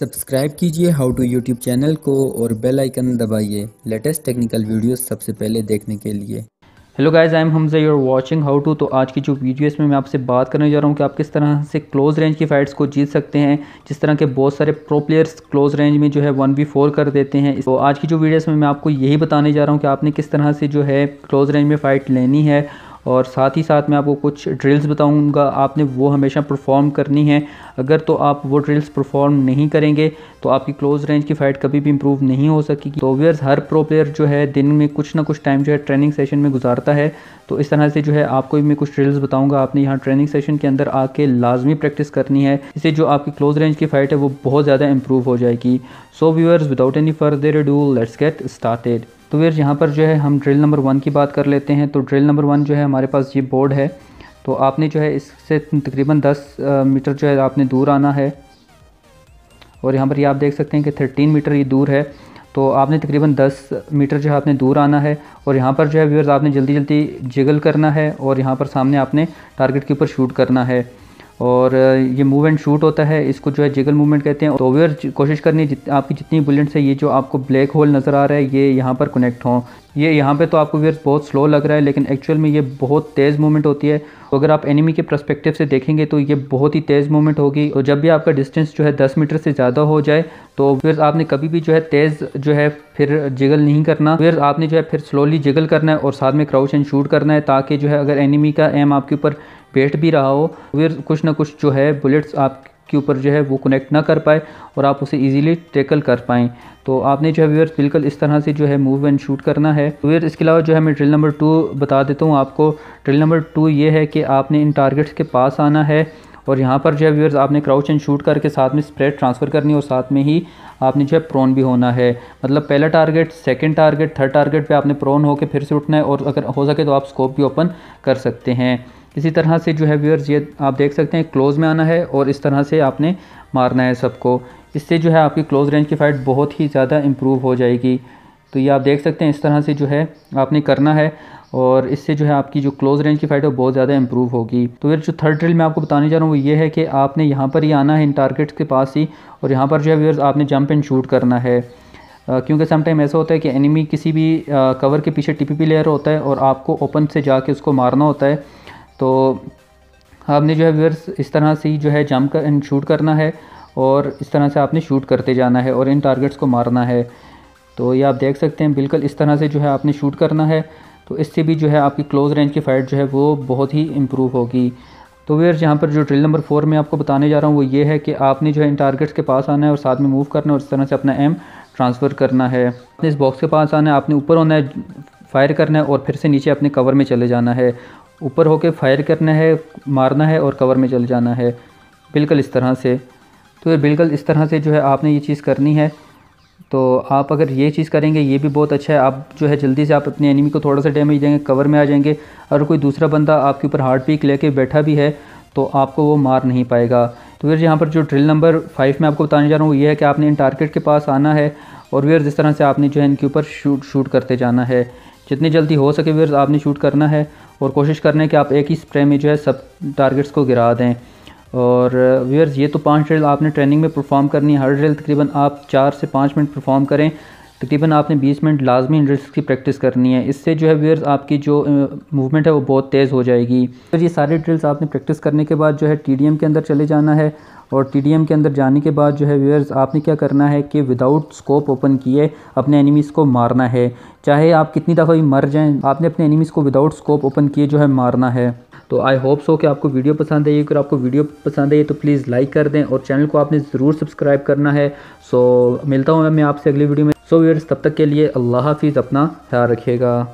subscribe कीजिए how to YouTube channel को और बेल आइकन दबाइए लेटेस्ट टेक्निकल वीडियोस सबसे पहले देखने के लिए हेलो गाइस आई एम हम यूर वाचिंग हाउ टू तो आज की जो वीडियो इसमें मैं आपसे बात करने जा रहा हूँ कि आप किस तरह से क्लोज रेंज की फाइट्स को जीत सकते हैं जिस तरह के बहुत सारे प्रो प्लेयर्स क्लोज रेंज में जो है वन वी फोर कर देते हैं तो आज की जो वीडियोस में मैं आपको यही बताने जा रहा हूँ कि आपने किस तरह से जो है क्लोज रेंज में फ़ाइट लेनी है और साथ ही साथ मैं आपको कुछ ड्रिल्स बताऊंगा आपने वो हमेशा परफॉर्म करनी है अगर तो आप वो ड्रिल्स परफॉर्म नहीं करेंगे तो आपकी क्लोज़ रेंज की फाइट कभी भी इंप्रूव नहीं हो सकेगी तो व्यर्स हर प्रो प्लेयर जो है दिन में कुछ ना कुछ टाइम जो है ट्रेनिंग सेशन में गुजारता है तो इस तरह से जो है आपको भी मैं कुछ ड्रिल्स बताऊँगा आपने यहाँ ट्रेनिंग सेशन के अंदर आके लाजमी प्रैक्टिस करनी है इससे जो आपकी क्लोज़ रेंज की फाइट है वो बहुत ज़्यादा इंप्रूव हो जाएगी so viewers without any further do let's get started तो वेयर यहाँ पर जो है हम ड्रिल नंबर वन की बात कर लेते हैं तो ड्रिल नंबर वन जो है हमारे पास ये बोर्ड है तो आपने जो है इससे तकरीबन 10 मीटर जो है आपने दूर आना है और यहाँ पर ये यह आप देख सकते हैं कि 13 मीटर ये दूर है तो आपने तकरीबन 10 मीटर जो है आपने दूर आना है और यहाँ पर जो है व्यूअर्स आपने जल्दी जल्दी जिगल करना है और यहाँ पर सामने आपने टारगेट के ऊपर शूट करना है और ये मूव एंड शूट होता है इसको जो है जिगल मूवमेंट कहते हैं तो वेयर कोशिश करनी है जित, आपकी जितनी बुलेट्स है ये जो आपको ब्लैक होल नज़र आ रहा है ये यहाँ पर कनेक्ट हों ये यहाँ पे तो आपको वेयर बहुत स्लो लग रहा है लेकिन एक्चुअल में ये बहुत तेज़ मूवमेंट होती है तो अगर आप एनिमी के प्रस्पेक्टिव से देखेंगे तो ये बहुत ही तेज़ मूवमेंट होगी तो जब भी आपका डिस्टेंस जो है दस मीटर से ज़्यादा हो जाए तो फिर आपने कभी भी जो है तेज़ जो है फिर जिगल नहीं करना फिर आपने जो है फिर स्लोली जिगल करना है और साथ में क्राउच एंड शूट करना है ताकि जो है अगर एनिमी का एम आपके ऊपर बैठ भी रहा हो फिर कुछ ना कुछ जो है बुलेट्स आपके ऊपर जो है वो कनेक्ट ना कर पाए और आप उसे इजीली टैकल कर पाएँ तो आपने जो है व्यवर्स बिल्कुल इस तरह से जो है मूव एंड शूट करना है व्यवर्स तो इसके अलावा जो है मैं ड्रिल नंबर टू बता देता हूँ आपको ड्रिल नंबर टू ये है कि आपने इन टारगेट्स के पास आना है और यहाँ पर जो है व्यवर्स आपने क्राउच एंड शूट करके साथ में स्प्रेड ट्रांसफ़र करनी और साथ में ही आपने जो है प्रोन भी होना है मतलब पहला target second target third target पे आपने प्रोन होकर फिर से उठना है और अगर हो सके तो आप स्कोप भी ओपन कर सकते हैं इसी तरह से जो है व्यूअर्स ये आप देख सकते हैं क्लोज़ में आना है और इस तरह से आपने मारना है सबको इससे जो है आपकी क्लोज़ रेंज की फ़ाइट बहुत ही ज़्यादा इम्प्रूव हो जाएगी तो ये आप देख सकते हैं इस तरह से जो है आपने करना है और इससे जो है आपकी जो क्लोज़ रेंज की फाइट है बहुत ज़्यादा इम्प्रूव होगी तो फिर जो थर्ड ड्रिल मैं आपको बताने जा रहा हूँ वो ये है कि आपने यहाँ पर ही आना है इन टारगेट्स के पास ही और यहाँ पर जो है व्यूअर्स आपने जंप एंड शूट करना है क्योंकि समटाइम ऐसा होता है कि एनिमी किसी भी कवर के पीछे टीपीपी लेयर होता है और आपको ओपन से जाके उसको मारना होता है तो आपने जो है व्यवर्स इस तरह से ही जो है जंप कर एंड शूट करना है और इस तरह से आपने शूट करते जाना है और इन टारगेट्स को मारना है तो ये आप देख सकते हैं बिल्कुल इस तरह से जो है आपने शूट करना है तो इससे भी जो है आपकी क्लोज़ रेंज की फ़ाइट जो है वो बहुत ही इम्प्रूव होगी तो वेयर्स यहाँ पर जो ड्रिल नंबर फोर में आपको बताने जा रहा हूँ वो ये है कि आपने जो है इन टारगेट्स के पास आना है और साथ में मूव करना है और इस तरह से अपना एम ट्रांसफ़र करना है इस बॉक्स के पास आना है आपने ऊपर होना है फायर करना है और फिर से नीचे अपने कवर में चले जाना है ऊपर होके फायर करना है मारना है और कवर में चल जाना है बिल्कुल इस तरह से तो ये बिल्कुल इस तरह से जो है आपने ये चीज़ करनी है तो आप अगर ये चीज़ करेंगे ये भी बहुत अच्छा है आप जो है जल्दी से आप अपने एनिमी को थोड़ा सा डैमेज देंगे कवर में आ जाएंगे अगर कोई दूसरा बंदा आपके ऊपर हार्ट पीक लेके बैठा भी है तो आपको वो मार नहीं पाएगा तो फिर यहाँ पर जो ड्रिल नंबर फाइव में आपको बताने जा रहा हूँ ये है कि आपने इन टारगेट के पास आना है और वेयर जिस तरह से आपने जो है इनके ऊपर शूट शूट करते जाना है जितनी जल्दी हो सके वेयर आपने शूट करना है और कोशिश कर रहे हैं कि आप एक ही स्प्रे में जो है सब टारगेट्स को गिरा दें और व्यूअर्स uh, ये तो पांच ड्रिल आपने ट्रेनिंग में परफॉर्म करनी है हर ड्रिल तकरीबन आप चार से पाँच मिनट परफॉर्म करें तकरीबन आपने 20 मिनट लाजमी इंडस्ट्रिक्स की प्रैक्टिस करनी है इससे जो है व्यर्स आपकी जो मूवमेंट है वो बहुत तेज़ हो जाएगी तो ये सारे ड्रिल्स आपने प्रैक्टिस करने के बाद जो है टी के अंदर चले जाना है और टी के अंदर जाने के बाद जो है व्यर्स आपने क्या करना है कि विदाउट स्कोप ओपन किए अपने एनिमीज़ को मारना है चाहे आप कितनी दफ़ा भी मर जाएँ आपने अपने एनिमीज़ को विदाउट स्कोप ओपन किए जो है मारना है तो आई होप सो कि आपको वीडियो पसंद आई अगर आपको वीडियो पसंद आई तो प्लीज़ लाइक कर दें और चैनल को आपने ज़रूर सब्सक्राइब करना है सो मिलता हूँ मैं आपसे अगली वीडियो में सो व्यूअर्स तब तक के लिए अल्लाह हाफिज़ अपना ख्याल रखिएगा